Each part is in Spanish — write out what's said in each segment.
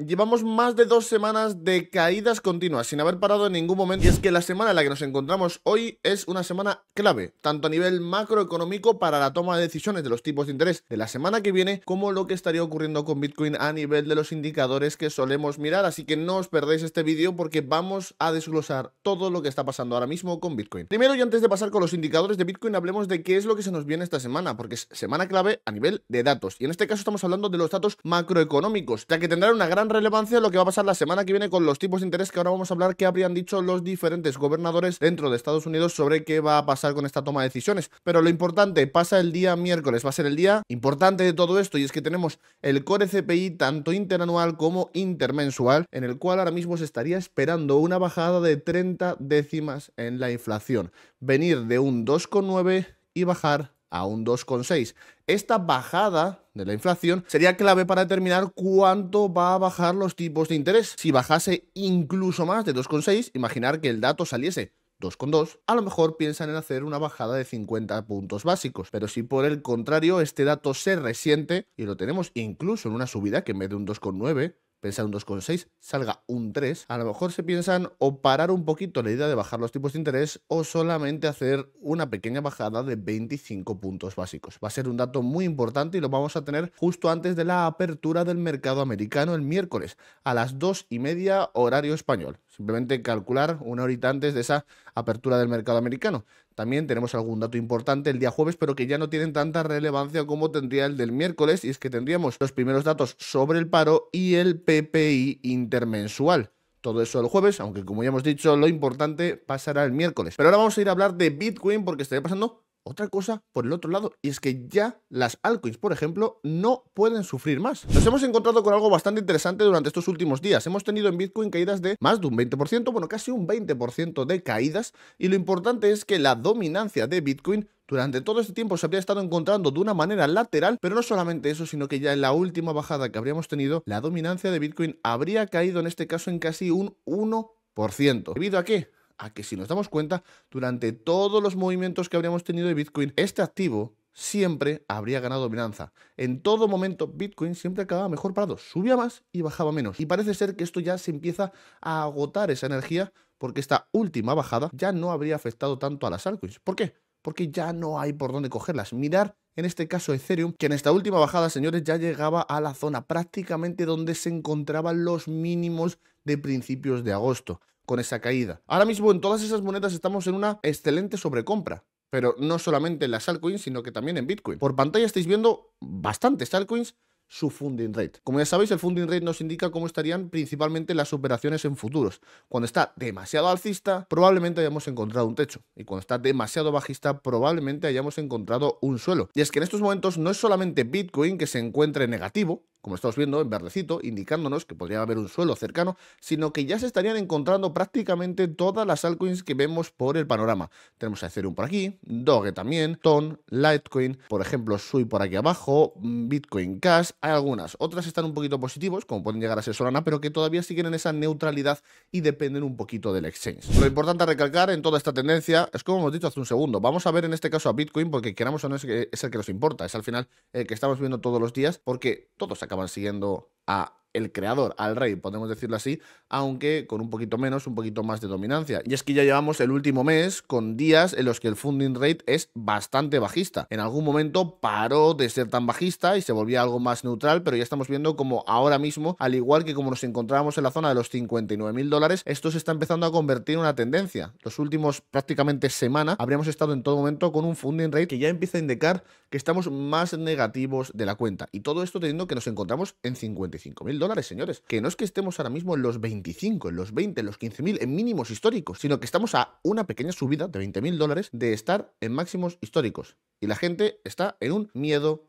Llevamos más de dos semanas de caídas continuas, sin haber parado en ningún momento. Y es que la semana en la que nos encontramos hoy es una semana clave, tanto a nivel macroeconómico para la toma de decisiones de los tipos de interés de la semana que viene, como lo que estaría ocurriendo con Bitcoin a nivel de los indicadores que solemos mirar. Así que no os perdáis este vídeo porque vamos a desglosar todo lo que está pasando ahora mismo con Bitcoin. Primero y antes de pasar con los indicadores de Bitcoin, hablemos de qué es lo que se nos viene esta semana, porque es semana clave a nivel de datos. Y en este caso estamos hablando de los datos macroeconómicos, ya que tendrá una gran relevancia lo que va a pasar la semana que viene con los tipos de interés que ahora vamos a hablar que habrían dicho los diferentes gobernadores dentro de Estados Unidos sobre qué va a pasar con esta toma de decisiones. Pero lo importante pasa el día miércoles, va a ser el día importante de todo esto y es que tenemos el core CPI tanto interanual como intermensual en el cual ahora mismo se estaría esperando una bajada de 30 décimas en la inflación, venir de un 2,9 y bajar a un 2,6. Esta bajada de la inflación sería clave para determinar cuánto va a bajar los tipos de interés. Si bajase incluso más de 2,6, imaginar que el dato saliese 2,2, a lo mejor piensan en hacer una bajada de 50 puntos básicos. Pero si por el contrario este dato se resiente y lo tenemos incluso en una subida que en vez de un 2,9 pensar un 2,6, salga un 3, a lo mejor se piensan o parar un poquito la idea de bajar los tipos de interés o solamente hacer una pequeña bajada de 25 puntos básicos. Va a ser un dato muy importante y lo vamos a tener justo antes de la apertura del mercado americano el miércoles a las 2 y media horario español. Simplemente calcular una horita antes de esa apertura del mercado americano. También tenemos algún dato importante el día jueves, pero que ya no tienen tanta relevancia como tendría el del miércoles, y es que tendríamos los primeros datos sobre el paro y el PPI intermensual. Todo eso el jueves, aunque como ya hemos dicho, lo importante pasará el miércoles. Pero ahora vamos a ir a hablar de Bitcoin porque estaría pasando otra cosa, por el otro lado, y es que ya las altcoins, por ejemplo, no pueden sufrir más. Nos hemos encontrado con algo bastante interesante durante estos últimos días. Hemos tenido en Bitcoin caídas de más de un 20%, bueno, casi un 20% de caídas, y lo importante es que la dominancia de Bitcoin durante todo este tiempo se habría estado encontrando de una manera lateral, pero no solamente eso, sino que ya en la última bajada que habríamos tenido, la dominancia de Bitcoin habría caído en este caso en casi un 1%. ¿Debido a qué? a que si nos damos cuenta, durante todos los movimientos que habríamos tenido de Bitcoin, este activo siempre habría ganado dominanza. En todo momento, Bitcoin siempre acababa mejor parado, subía más y bajaba menos. Y parece ser que esto ya se empieza a agotar esa energía porque esta última bajada ya no habría afectado tanto a las altcoins. ¿Por qué? Porque ya no hay por dónde cogerlas. Mirar en este caso Ethereum, que en esta última bajada, señores, ya llegaba a la zona prácticamente donde se encontraban los mínimos de principios de agosto con esa caída. Ahora mismo en todas esas monedas estamos en una excelente sobrecompra. Pero no solamente en las altcoins, sino que también en Bitcoin. Por pantalla estáis viendo bastantes altcoins su funding rate. Como ya sabéis, el funding rate nos indica cómo estarían principalmente las operaciones en futuros. Cuando está demasiado alcista, probablemente hayamos encontrado un techo. Y cuando está demasiado bajista, probablemente hayamos encontrado un suelo. Y es que en estos momentos no es solamente Bitcoin que se encuentre negativo, como estamos viendo en verdecito, indicándonos que podría haber un suelo cercano, sino que ya se estarían encontrando prácticamente todas las altcoins que vemos por el panorama. Tenemos a Ethereum por aquí, Doge también, Ton, Litecoin, por ejemplo, Sui por aquí abajo, mm, Bitcoin Cash, hay algunas. Otras están un poquito positivos, como pueden llegar a ser Solana, pero que todavía siguen en esa neutralidad y dependen un poquito del exchange. Lo importante a recalcar en toda esta tendencia es como hemos dicho hace un segundo, vamos a ver en este caso a Bitcoin porque queramos o no es el que nos importa, es al final el que estamos viendo todos los días porque todos acaban siguiendo a el creador, al rey, podemos decirlo así, aunque con un poquito menos, un poquito más de dominancia. Y es que ya llevamos el último mes con días en los que el funding rate es bastante bajista. En algún momento paró de ser tan bajista y se volvía algo más neutral, pero ya estamos viendo como ahora mismo, al igual que como nos encontrábamos en la zona de los 59 mil dólares, esto se está empezando a convertir en una tendencia. Los últimos prácticamente semana habríamos estado en todo momento con un funding rate que ya empieza a indicar que estamos más negativos de la cuenta. Y todo esto teniendo que nos encontramos en 50 mil dólares, señores. Que no es que estemos ahora mismo en los 25, en los 20, en los 15.000, mil, en mínimos históricos, sino que estamos a una pequeña subida de 20 mil dólares de estar en máximos históricos. Y la gente está en un miedo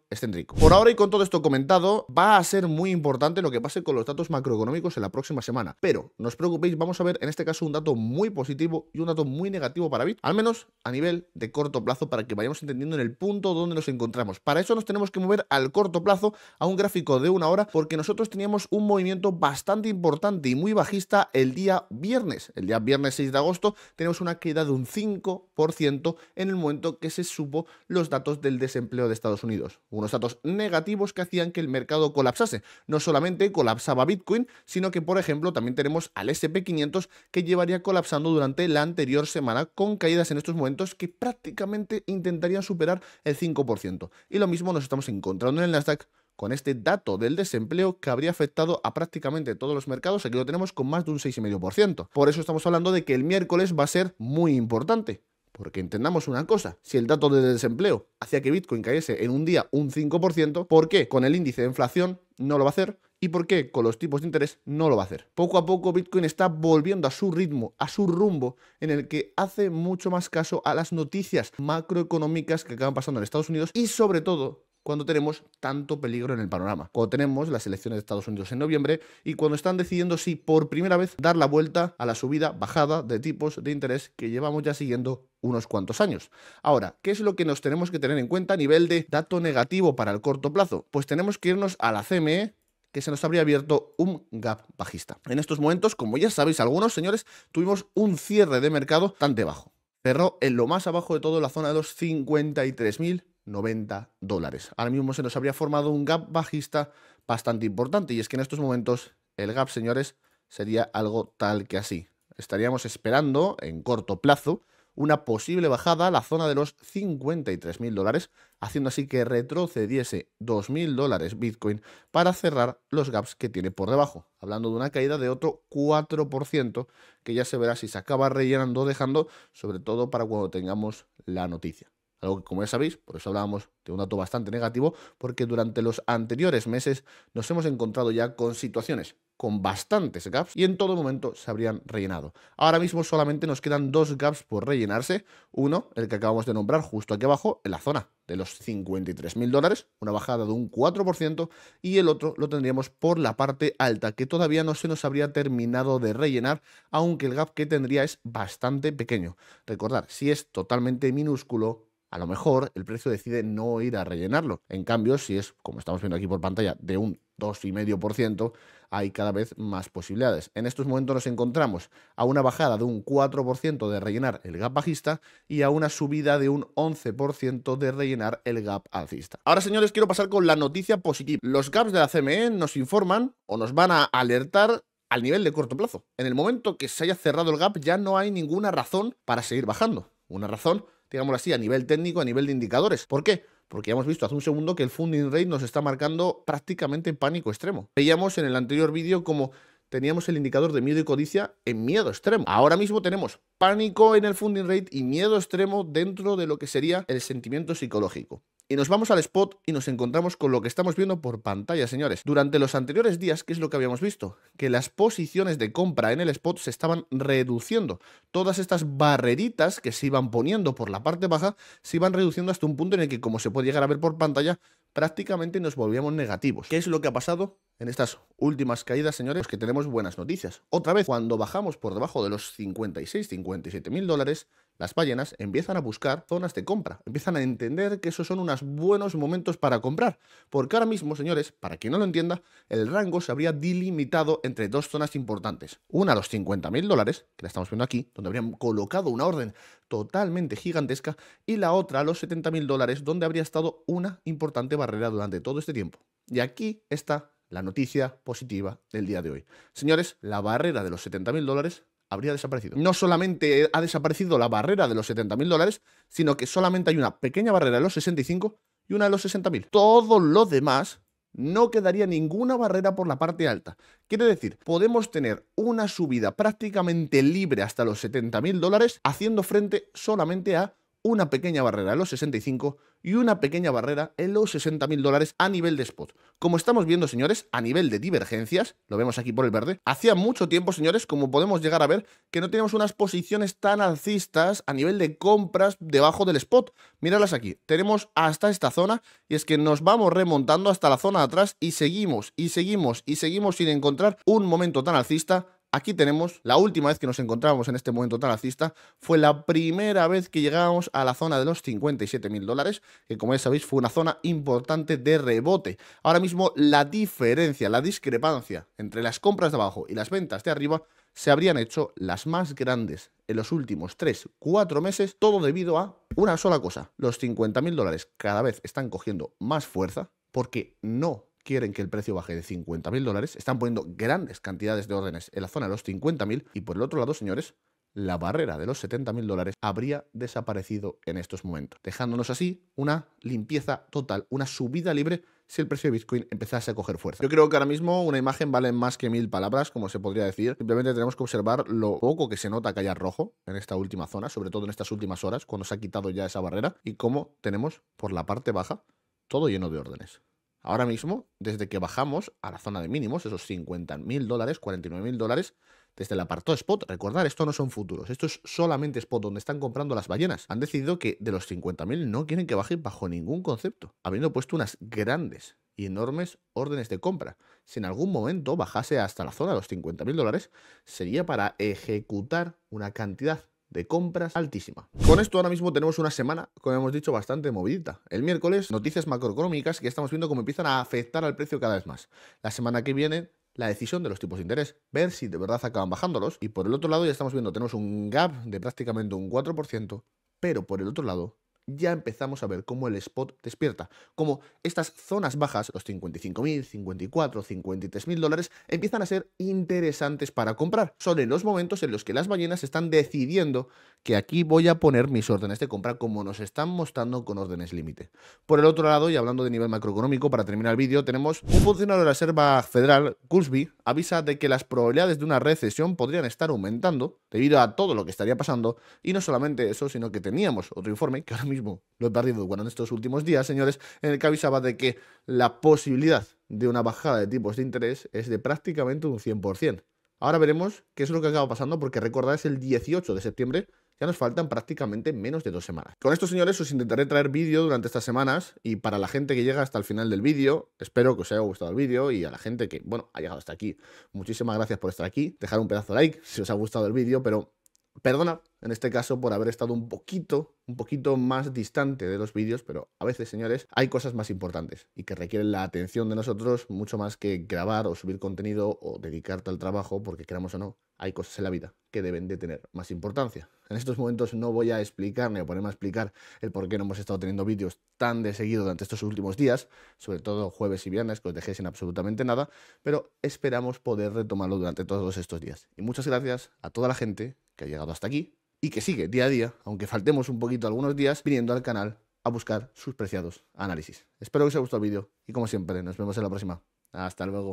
por ahora y con todo esto comentado, va a ser muy importante lo que pase con los datos macroeconómicos en la próxima semana. Pero no os preocupéis, vamos a ver en este caso un dato muy positivo y un dato muy negativo para Bit, al menos a nivel de corto plazo, para que vayamos entendiendo en el punto donde nos encontramos. Para eso nos tenemos que mover al corto plazo a un gráfico de una hora, porque nosotros teníamos un movimiento bastante importante y muy bajista el día viernes. El día viernes 6 de agosto tenemos una caída de un 5% en el momento que se supo los datos del desempleo de Estados Unidos unos datos negativos que hacían que el mercado colapsase. No solamente colapsaba Bitcoin, sino que por ejemplo también tenemos al SP500 que llevaría colapsando durante la anterior semana con caídas en estos momentos que prácticamente intentarían superar el 5%. Y lo mismo nos estamos encontrando en el Nasdaq con este dato del desempleo que habría afectado a prácticamente todos los mercados, aquí lo tenemos con más de un 6,5%. Por eso estamos hablando de que el miércoles va a ser muy importante. Porque entendamos una cosa, si el dato de desempleo hacía que Bitcoin cayese en un día un 5%, ¿por qué con el índice de inflación no lo va a hacer? ¿Y por qué con los tipos de interés no lo va a hacer? Poco a poco Bitcoin está volviendo a su ritmo, a su rumbo, en el que hace mucho más caso a las noticias macroeconómicas que acaban pasando en Estados Unidos y sobre todo cuando tenemos tanto peligro en el panorama, cuando tenemos las elecciones de Estados Unidos en noviembre y cuando están decidiendo si por primera vez dar la vuelta a la subida, bajada de tipos de interés que llevamos ya siguiendo unos cuantos años. Ahora, ¿qué es lo que nos tenemos que tener en cuenta a nivel de dato negativo para el corto plazo? Pues tenemos que irnos a la CME que se nos habría abierto un gap bajista. En estos momentos, como ya sabéis algunos señores, tuvimos un cierre de mercado bastante bajo. Cerró en lo más abajo de todo la zona de los 53.000 90 dólares. Ahora mismo se nos habría formado un gap bajista bastante importante y es que en estos momentos el gap, señores, sería algo tal que así. Estaríamos esperando en corto plazo una posible bajada a la zona de los 53.000 dólares, haciendo así que retrocediese 2.000 dólares Bitcoin para cerrar los gaps que tiene por debajo, hablando de una caída de otro 4%, que ya se verá si se acaba rellenando, dejando, sobre todo para cuando tengamos la noticia. Algo que, como ya sabéis, por eso hablábamos de un dato bastante negativo, porque durante los anteriores meses nos hemos encontrado ya con situaciones con bastantes gaps y en todo momento se habrían rellenado. Ahora mismo solamente nos quedan dos gaps por rellenarse. Uno, el que acabamos de nombrar justo aquí abajo, en la zona de los 53 mil dólares, una bajada de un 4%, y el otro lo tendríamos por la parte alta, que todavía no se nos habría terminado de rellenar, aunque el gap que tendría es bastante pequeño. Recordad, si es totalmente minúsculo, a lo mejor el precio decide no ir a rellenarlo. En cambio, si es, como estamos viendo aquí por pantalla, de un 2,5%, hay cada vez más posibilidades. En estos momentos nos encontramos a una bajada de un 4% de rellenar el gap bajista y a una subida de un 11% de rellenar el gap alcista. Ahora, señores, quiero pasar con la noticia positiva. Los gaps de la CME nos informan o nos van a alertar al nivel de corto plazo. En el momento que se haya cerrado el gap ya no hay ninguna razón para seguir bajando. Una razón, digámoslo así, a nivel técnico, a nivel de indicadores. ¿Por qué? porque ya hemos visto hace un segundo que el funding rate nos está marcando prácticamente pánico extremo. Veíamos en el anterior vídeo como teníamos el indicador de miedo y codicia en miedo extremo. Ahora mismo tenemos pánico en el funding rate y miedo extremo dentro de lo que sería el sentimiento psicológico y nos vamos al spot y nos encontramos con lo que estamos viendo por pantalla, señores. Durante los anteriores días, ¿qué es lo que habíamos visto? Que las posiciones de compra en el spot se estaban reduciendo. Todas estas barreritas que se iban poniendo por la parte baja se iban reduciendo hasta un punto en el que, como se puede llegar a ver por pantalla, prácticamente nos volvíamos negativos. ¿Qué es lo que ha pasado? En estas últimas caídas, señores, pues que tenemos buenas noticias. Otra vez, cuando bajamos por debajo de los 56, 57 mil dólares, las ballenas empiezan a buscar zonas de compra, empiezan a entender que esos son unos buenos momentos para comprar, porque ahora mismo, señores, para quien no lo entienda, el rango se habría delimitado entre dos zonas importantes. Una a los mil dólares, que la estamos viendo aquí, donde habrían colocado una orden totalmente gigantesca y la otra a los 70 mil dólares donde habría estado una importante barrera durante todo este tiempo. Y aquí está la noticia positiva del día de hoy. Señores, la barrera de los 70 mil dólares habría desaparecido. No solamente ha desaparecido la barrera de los 70 mil dólares, sino que solamente hay una pequeña barrera de los 65 y una de los 60 mil. Todo lo demás no quedaría ninguna barrera por la parte alta. Quiere decir, podemos tener una subida prácticamente libre hasta los 70.000 dólares haciendo frente solamente a una pequeña barrera en los 65 y una pequeña barrera en los 60 mil dólares a nivel de spot. Como estamos viendo, señores, a nivel de divergencias, lo vemos aquí por el verde, hacía mucho tiempo, señores, como podemos llegar a ver, que no teníamos unas posiciones tan alcistas a nivel de compras debajo del spot. Míralas aquí, tenemos hasta esta zona y es que nos vamos remontando hasta la zona de atrás y seguimos y seguimos y seguimos sin encontrar un momento tan alcista Aquí tenemos, la última vez que nos encontrábamos en este momento tan alcista fue la primera vez que llegábamos a la zona de los 57 mil dólares, que como ya sabéis fue una zona importante de rebote. Ahora mismo la diferencia, la discrepancia entre las compras de abajo y las ventas de arriba se habrían hecho las más grandes en los últimos 3, 4 meses, todo debido a una sola cosa. Los 50.000 dólares cada vez están cogiendo más fuerza porque no quieren que el precio baje de 50.000 dólares, están poniendo grandes cantidades de órdenes en la zona de los 50.000 y por el otro lado, señores, la barrera de los 70.000 dólares habría desaparecido en estos momentos, dejándonos así una limpieza total, una subida libre si el precio de Bitcoin empezase a coger fuerza. Yo creo que ahora mismo una imagen vale más que mil palabras, como se podría decir. Simplemente tenemos que observar lo poco que se nota que haya rojo en esta última zona, sobre todo en estas últimas horas, cuando se ha quitado ya esa barrera, y cómo tenemos por la parte baja todo lleno de órdenes. Ahora mismo, desde que bajamos a la zona de mínimos, esos 50.000 dólares, 49.000 dólares, desde el apartado spot, recordar, esto no son futuros, esto es solamente spot donde están comprando las ballenas. Han decidido que de los 50.000 no quieren que baje bajo ningún concepto, habiendo puesto unas grandes y enormes órdenes de compra. Si en algún momento bajase hasta la zona de los 50.000 dólares, sería para ejecutar una cantidad de compras altísima. Con esto ahora mismo tenemos una semana, como hemos dicho, bastante movidita. El miércoles, noticias macroeconómicas que estamos viendo cómo empiezan a afectar al precio cada vez más. La semana que viene la decisión de los tipos de interés, ver si de verdad acaban bajándolos. Y por el otro lado ya estamos viendo, tenemos un gap de prácticamente un 4%, pero por el otro lado ya empezamos a ver cómo el spot despierta, cómo estas zonas bajas, los 55.000, 54, 53.000 dólares, empiezan a ser interesantes para comprar. Son en los momentos en los que las ballenas están decidiendo que aquí voy a poner mis órdenes de compra como nos están mostrando con órdenes límite. Por el otro lado, y hablando de nivel macroeconómico, para terminar el vídeo, tenemos un funcionario de la Reserva Federal, Kurzby, avisa de que las probabilidades de una recesión podrían estar aumentando debido a todo lo que estaría pasando, y no solamente eso, sino que teníamos otro informe que ahora mismo lo he perdido bueno, en estos últimos días, señores, en el que avisaba de que la posibilidad de una bajada de tipos de interés es de prácticamente un 100%. Ahora veremos qué es lo que acaba pasando porque recordad es el 18 de septiembre, ya nos faltan prácticamente menos de dos semanas. Con esto, señores, os intentaré traer vídeo durante estas semanas y para la gente que llega hasta el final del vídeo, espero que os haya gustado el vídeo y a la gente que, bueno, ha llegado hasta aquí, muchísimas gracias por estar aquí, dejar un pedazo de like si os ha gustado el vídeo, pero perdona en este caso por haber estado un poquito, un poquito más distante de los vídeos, pero a veces, señores, hay cosas más importantes y que requieren la atención de nosotros mucho más que grabar o subir contenido o dedicarte al trabajo, porque queramos o no, hay cosas en la vida que deben de tener más importancia. En estos momentos no voy a explicar ni a ponerme a explicar el por qué no hemos estado teniendo vídeos tan de seguido durante estos últimos días, sobre todo jueves y viernes, que os dejé sin absolutamente nada, pero esperamos poder retomarlo durante todos estos días. Y muchas gracias a toda la gente que ha llegado hasta aquí, y que sigue día a día, aunque faltemos un poquito algunos días, viniendo al canal a buscar sus preciados análisis. Espero que os haya gustado el vídeo y como siempre, nos vemos en la próxima. Hasta luego.